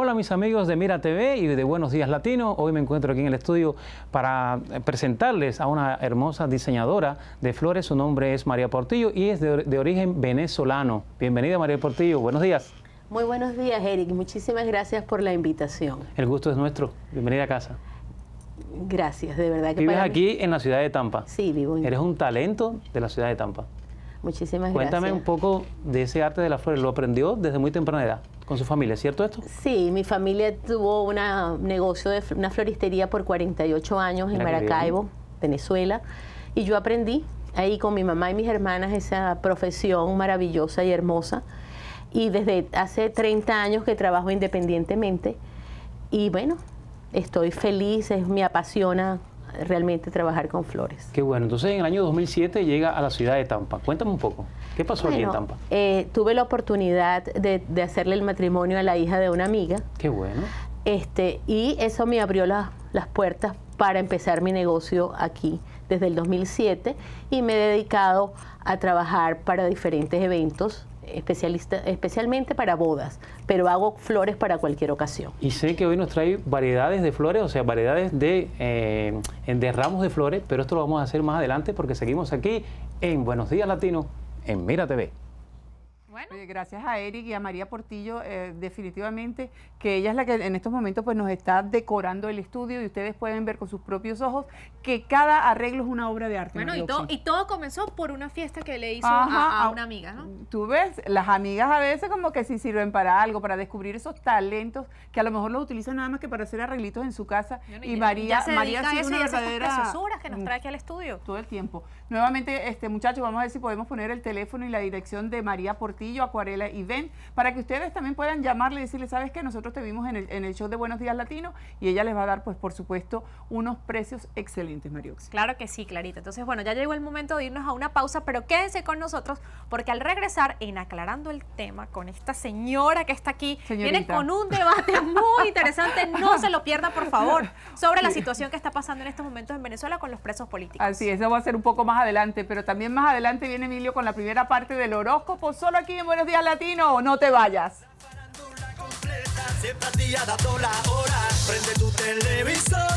Hola mis amigos de Mira TV y de Buenos Días Latino. Hoy me encuentro aquí en el estudio para eh, presentarles a una hermosa diseñadora de flores. Su nombre es María Portillo y es de, origen venezolano. Bienvenida María Portillo. Buenos días. Muy buenos días, Eric. Muchísimas gracias por la invitación. El gusto es nuestro. Bienvenida a casa. Gracias, de verdad que Vives aquí en la ciudad de Tampa. Sí, vivo Eres un talento de la ciudad de Tampa. Muchísimas Cuéntame gracias. Cuéntame un poco de ese arte de las flores. ¿Lo aprendió desde muy temprana edad con su familia, cierto esto? Sí, mi familia tuvo un negocio de una floristería por 48 años en Maracaibo, Venezuela, y yo aprendí ahí con mi mamá y mis hermanas esa profesión maravillosa y hermosa. Y desde hace 30 años que trabajo independientemente y bueno, estoy feliz, es, me apasiona realmente trabajar con flores. Qué bueno. Entonces, en el año 2007 llega a la ciudad de Tampa. Cuéntame un poco, ¿qué pasó allí en Tampa? Eh, tuve la oportunidad de, hacerle el matrimonio a la hija de una amiga. Qué bueno. Este, y eso me abrió las puertas para empezar mi negocio aquí desde el 2007 y me he dedicado a trabajar para diferentes eventos especialista, especialmente para bodas, pero hago flores para cualquier ocasión. Y sé que hoy nos trae variedades de flores, o sea, variedades de, eh, de ramos de flores, pero esto lo vamos a hacer más adelante porque seguimos aquí en Buenos Días Latino, en Mira TV gracias a Eric y a María Portillo, eh, definitivamente, que ella es la que en estos momentos pues, nos está decorando el estudio y ustedes pueden ver con sus propios ojos que cada arreglo es una obra de arte. Bueno, y, y todo comenzó por una fiesta que le hizo a, una amiga, ¿no? Tú ves, las amigas a veces como que sí sirven para algo, para descubrir esos talentos que a lo mejor los utilizan nada más que para hacer arreglitos en su casa. y, María, María ha sido una que nos trae aquí al estudio. Todo el tiempo. Nuevamente, este muchacho, vamos a ver si podemos poner el teléfono y la dirección de María Portillo acuarela y Ven, para que ustedes también puedan llamarle y decirle, sabes qué? nosotros te vimos en el, show de Buenos Días Latino y ella les va a dar, pues por supuesto, unos precios excelentes, Mariox. Claro que sí, Clarita. Entonces, bueno, ya llegó el momento de irnos a una pausa, pero quédense con nosotros porque al regresar en aclarando el tema con esta señora que está aquí, viene con un debate muy interesante, no se lo pierda, por favor, sobre la situación que está pasando en estos momentos en Venezuela con los presos políticos. Así, eso va a ser un poco más adelante, pero también más adelante viene Emilio con la primera parte del horóscopo, solo aquí en Buenos Días Latino. No te vayas. La completa, siempre a ti, a toda la hora. Prende tu televisor.